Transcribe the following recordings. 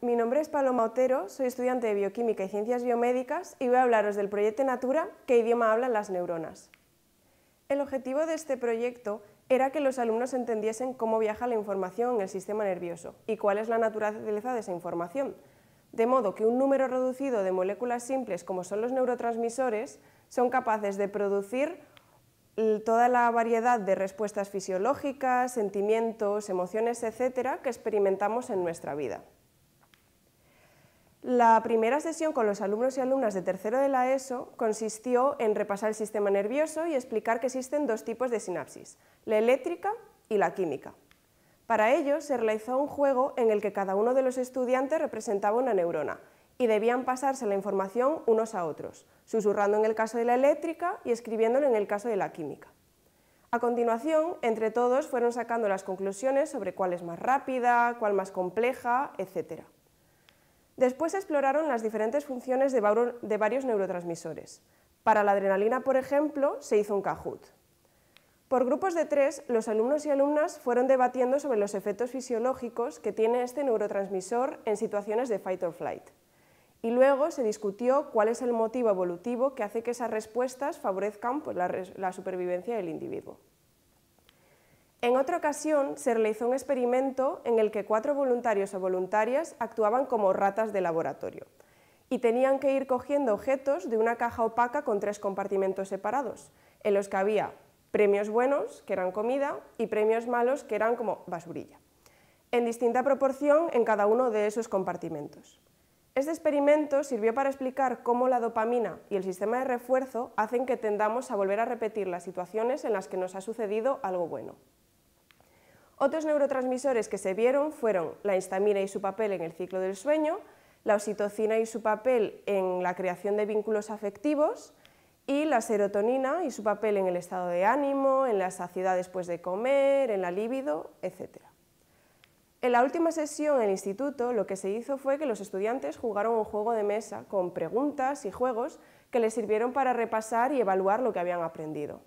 mi nombre es Paloma Otero, soy estudiante de Bioquímica y Ciencias Biomédicas y voy a hablaros del proyecto Natura, ¿Qué idioma hablan las neuronas? El objetivo de este proyecto era que los alumnos entendiesen cómo viaja la información en el sistema nervioso y cuál es la naturaleza de esa información, de modo que un número reducido de moléculas simples como son los neurotransmisores son capaces de producir toda la variedad de respuestas fisiológicas, sentimientos, emociones, etcétera, que experimentamos en nuestra vida. La primera sesión con los alumnos y alumnas de tercero de la ESO consistió en repasar el sistema nervioso y explicar que existen dos tipos de sinapsis, la eléctrica y la química. Para ello se realizó un juego en el que cada uno de los estudiantes representaba una neurona y debían pasarse la información unos a otros, susurrando en el caso de la eléctrica y escribiéndolo en el caso de la química. A continuación, entre todos fueron sacando las conclusiones sobre cuál es más rápida, cuál más compleja, etc. Después exploraron las diferentes funciones de, varios neurotransmisores. Para la adrenalina, por ejemplo, se hizo un Kahoot. Por grupos de tres, los alumnos y alumnas fueron debatiendo sobre los efectos fisiológicos que tiene este neurotransmisor en situaciones de fight or flight. Y luego se discutió cuál es el motivo evolutivo que hace que esas respuestas favorezcan pues, la supervivencia del individuo. En otra ocasión se realizó un experimento en el que cuatro voluntarios o voluntarias actuaban como ratas de laboratorio y tenían que ir cogiendo objetos de una caja opaca con tres compartimentos separados, en los que había premios buenos, que eran comida, y premios malos, que eran como basurilla, en distinta proporción en cada uno de esos compartimentos. Este experimento sirvió para explicar cómo la dopamina y el sistema de refuerzo hacen que tendamos a volver a repetir las situaciones en las que nos ha sucedido algo bueno. Otros neurotransmisores que se vieron fueron la histamina y su papel en el ciclo del sueño, la oxitocina y su papel en la creación de vínculos afectivos y la serotonina y su papel en el estado de ánimo, en la saciedad después de comer, en la libido, etc. En la última sesión en el instituto lo que se hizo fue que los estudiantes jugaron un juego de mesa con preguntas y juegos que les sirvieron para repasar y evaluar lo que habían aprendido.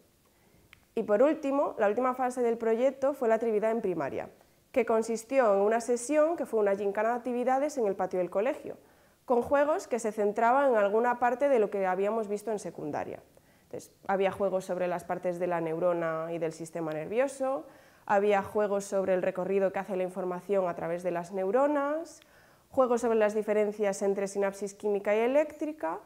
Y por último, la última fase del proyecto fue la actividad en primaria, que consistió en una sesión que fue una gincana de actividades en el patio del colegio, con juegos que se centraban en alguna parte de lo que habíamos visto en secundaria. Entonces, había juegos sobre las partes de la neurona y del sistema nervioso, había juegos sobre el recorrido que hace la información a través de las neuronas, juegos sobre las diferencias entre sinapsis química y eléctrica,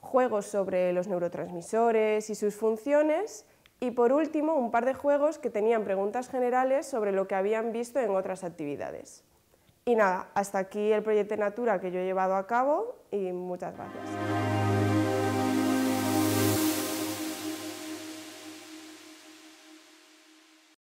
juegos sobre los neurotransmisores y sus funciones, y por último, un par de juegos que tenían preguntas generales sobre lo que habían visto en otras actividades. Y nada, hasta aquí el proyecto Natura que yo he llevado a cabo y muchas gracias.